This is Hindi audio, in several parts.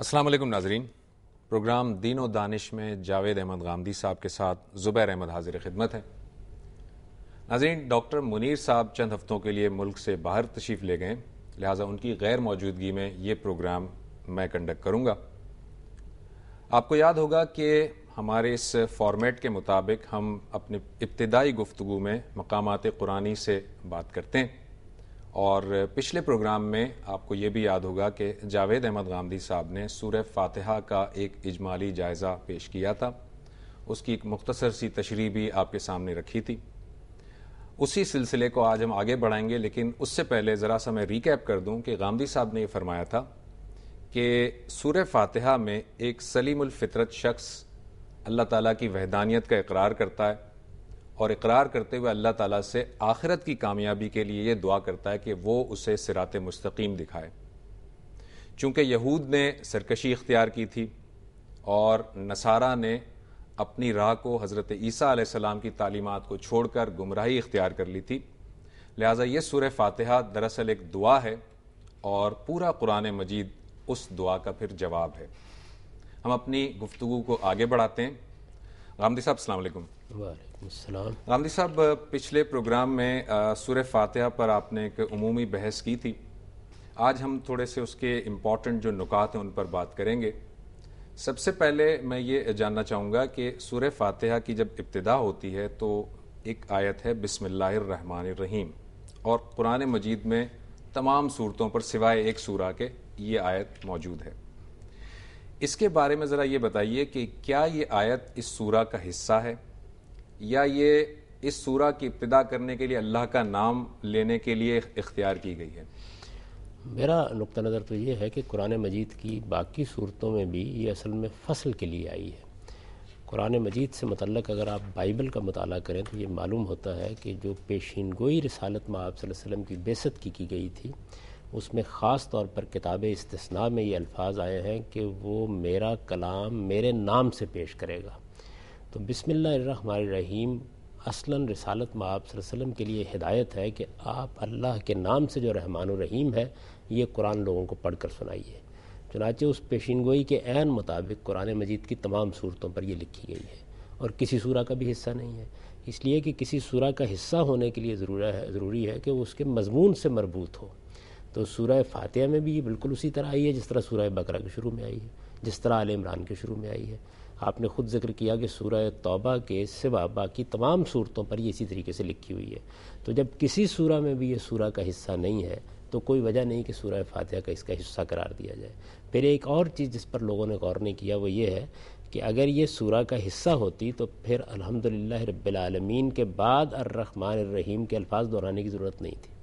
असलम नाजरीन प्रोग्राम दीन व दानिश में जावेद अहमद गामदी साहब के साथ ज़ुबैर अहमद हाजिर खिदमत हैं नाजरीन डॉक्टर मुनीर साहब चंद हफ्तों के लिए मुल्क से बाहर तशरीफ़ ले गए लिहाजा उनकी गैर मौजूदगी में ये प्रोग्राम मैं कंडक्ट करूँगा आपको याद होगा कि हमारे इस फॉर्मेट के मुताबिक हम अपने इब्तदाई गुफ्तु में मकामात कुरानी से बात करते हैं और पिछले प्रोग्राम में आपको ये भी याद होगा कि जावेद अहमद गांधी साहब ने सूर्य फ़ातहा का एक इजमाली जायज़ा पेश किया था उसकी एक मुख्तसर सी तशरी भी आपके सामने रखी थी उसी सिलसिले को आज हम आगे बढ़ाएंगे लेकिन उससे पहले ज़रा सा मैं रिकैप कर दूं कि गांधी साहब ने यह फरमाया था कि सूर्य फ़ातहा में एक सलीमफितरत शख्स अल्लाह ताला की वहदानियत का इकरार करता है और इकरार करते हुए अल्लाह ताला से आखिरत की कामयाबी के लिए ये दुआ करता है कि वो उसे सिरात मुस्तकीम दिखाए चूँकि यहूद ने सरकशी इख्तियार की थी और नसारा ने अपनी राह को हज़रत ईसा आसमाम की तालीमत को छोड़कर गुमराही इख्तियार कर ली थी लिहाजा ये सुर फातहा दरअसल एक दुआ है और पूरा कुरान मजीद उस दुआ का फिर जवाब है हम अपनी गुफ्तु को आगे बढ़ाते हैं गामदी साहब अलैक्म गांधी साहब पिछले प्रोग्राम में सूर्य फातह पर आपने एक अमूमी बहस की थी आज हम थोड़े से उसके इम्पॉर्टेंट जो नुकात हैं उन पर बात करेंगे सबसे पहले मैं ये जानना चाहूँगा कि सूर्य फातह की जब इब्तदा होती है तो एक आयत है बिसमीम और कुरान मजीद में तमाम सूरतों पर सिवाय एक सूरा के ये आयत मौजूद है इसके बारे में ज़रा ये बताइए कि क्या ये आयत इस सूरा का हिस्सा है या ये इस सूरा की इब्तदा करने के लिए अल्लाह का नाम लेने के लिए इख्तियार की गई है मेरा नुक़ नज़र तो ये है कि कुरान मजीद की बाकी सूरतों में भी ये असल में फसल के लिए आई है कुरान मजीद से मतलब अगर आप बाइबल का मताल करें तो ये मालूम होता है कि जो पेशीन गोई रसालत माँ वसम की बेसत की की गई थी उसमें ख़ास तौर पर किताब इसतना में ये अल्फाज आए हैं कि वो मेरा कलाम मेरे नाम से पेश करेगा तो बिसमीम असला रसालत में आप वसलम के लिए हिदायत है कि आप अल्लाह के नाम से जो रहमान रहीम है ये कुरान लोगों को पढ़ कर सुनाइए चुनाचे उस पेशीन गोई के एन मुताबिक कुरान मजीद की तमाम सूरतों पर यह लिखी गई है और किसी सूरा का भी हिस्सा नहीं है इसलिए कि किसी सूरा का हिस्सा होने के लिए ज़रूर है ज़रूरी है कि वो उसके मजमून से मरबूत हो तो सूरह फातह में भी ये बिल्कुल उसी तरह आई है जिस तरह सूरह बकरा के शुरू में आई है जिस तरह आल इमरान के शुरू में आई है आपने ख़ुद जिक्र किया कि सूर तौबा के सिवा बाकी तमाम सूरतों पर ये इसी तरीके से लिखी हुई है तो जब किसी सूरह में भी ये सूर का हिस्सा नहीं है तो कोई वजह नहीं कि सूर फातिहा का इसका हिस्सा करार दिया जाए फिर एक और चीज़ जिस पर लोगों ने गौर नहीं किया वो ये है कि अगर ये सूर का हिस्सा होती तो फिर अल्हम्दुलिल्लाह के बाद अर्रहमान रहीम के अल्फाज दोहराने की ज़रूरत नहीं थी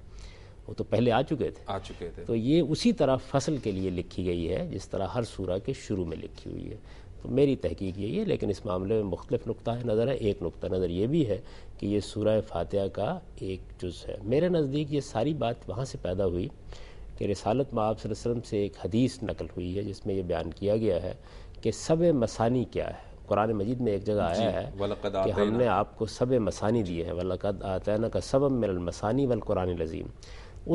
वो तो पहले आ चुके थे आ चुके थे तो ये उसी तरह फसल के लिए लिखी गई है जिस तरह हर सूर के शुरू में लिखी हुई है तो मेरी तहकीक यही है लेकिन इस मामले में मुख्तलिफ नुकतः नज़र है एक नुक़ नज़र ये भी है कि ये सूरह फातह का एक जुज़ है मेरे नज़दीक ये सारी बात वहाँ से पैदा हुई कि रसालत में वसम से एक हदीस नकल हुई है जिसमें यह बयान किया गया है कि सब मसानी क्या है कुरान मजीद में एक जगह आया है कि हमने आपको सब मसानी दिए हैं वलकद आतना का सब मिलमसानी वल कुरान लजीम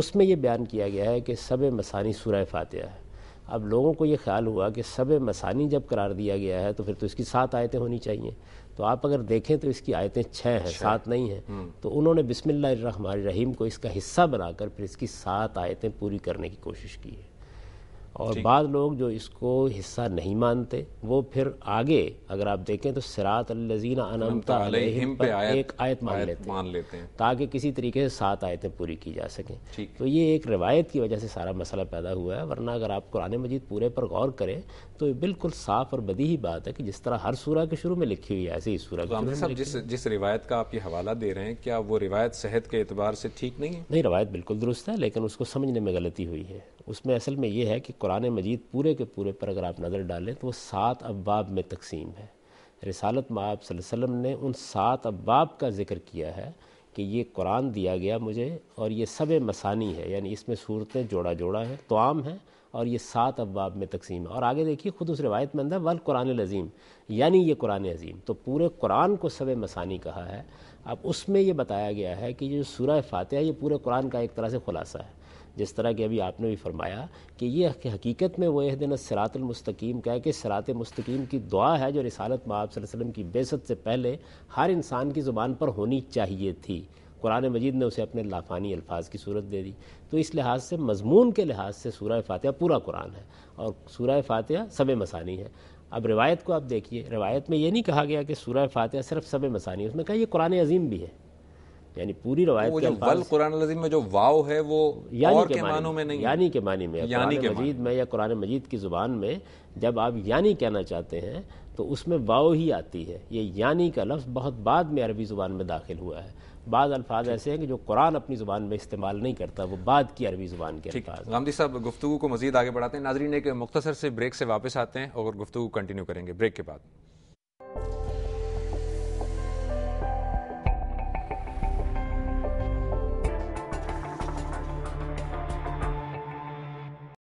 उसमें यह बयान किया गया है कि सब मसानी सूरह फातह है अब लोगों को ये ख्याल हुआ कि सब मसानी जब करार दिया गया है तो फिर तो इसकी सात आयतें होनी चाहिए तो आप अगर देखें तो इसकी आयतें छः हैं सात नहीं हैं हम्म। तो उन्होंने बिसमिल्लर रहीम को इसका हिस्सा बनाकर फिर इसकी सात आयतें पूरी करने की कोशिश की है और बाद लोग जो इसको हिस्सा नहीं मानते वो फिर आगे अगर आप देखें तो सिरात अल्लजीना अनमता अलैहिम पर आयत, एक आयत मान लेते मान लेते हैं ताकि किसी तरीके से सात आयतें पूरी की जा सकें तो ये एक रवायत की वजह से सारा मसला पैदा हुआ है वरना अगर आप कुरान मजीद पूरे पर गौर करें तो बिल्कुल साफ और बदी ही बात है कि जिस तरह हर सूरह के शुरू में लिखी हुई है ऐसे ही सूरह तो जिस जिस रिवायत का आप ये हवाला दे रहे हैं क्या वो रिवायत सेहत के एतबार से ठीक नहीं है नहीं रवायत बिल्कुल दुरुस्त है लेकिन उसको समझने में गलती हुई है उसमें असल में ये है कि कुरान मजीद पूरे के पूरे पर अगर आप नज़र डालें तो वो सात अब्बाब में तकसीम है रिसालत माब वसम ने उन सात अब्बाब का ज़िक्र किया है कि ये कुरान दिया गया मुझे और ये सब मसानी है यानी इसमें सूरतें जोड़ा जोड़ा है तो आम है और ये सात अब्बाब में तकसीम है और आगे देखिए ख़ुद उस रिवायत में अंदर वल कुरान लजीम यानी ये कुरान अजीम तो पूरे कुरान को सब मसानी कहा है अब उसमें ये बताया गया है कि ये जो सूर फातह है ये पूरे कुरान का एक तरह से खुलासा है जिस तरह कि अभी आपने भी फरमाया कि ये हकीकत में वह दिन सरातलमस्तकीम का है कि सरात मस्तकीम की दुआ है जो रिसालत माँ वसल्लम की बेसत से पहले हर इंसान की ज़ुबान पर होनी चाहिए थी कुरान मजीद ने उसे अपने लाफानी अल्फाज की सूरत दे दी तो इस लिहाज से मजमून के लिहाज से सूर फातह पूरा कुरान है और सूरह फातह सब मसानी है अब रिवायत को आप देखिए रिवायत में ये नहीं कहा गया कि सूरह फातह सिर्फ सब मसानी है उसमें कहा यह कुरान अजीम भी है यानी पूरी रवायत के वल कुरान लजीम में जो वाव है वो यानी के, के मानों में नहीं यानी के मानी में यानी के मजीद में या कुरान मजीद की ज़ुबान में जब आप यानी कहना चाहते हैं तो उसमें वाव ही आती है ये यानी का लफ्ज़ बहुत बाद में अरबी ज़ुबान में दाखिल हुआ है बाद अल्फाज ऐसे हैं कि जो कुरान अपनी ज़ुबान में इस्तेमाल नहीं करता वो बाद की अरबी ज़ुबान के अल्फाज गांधी साहब गुफ्तु को मज़ीद आगे बढ़ाते हैं नाजरीन एक मुख्तसर से ब्रेक से वापस आते हैं और गुफ्तु कंटिन्यू करेंगे ब्रेक के बाद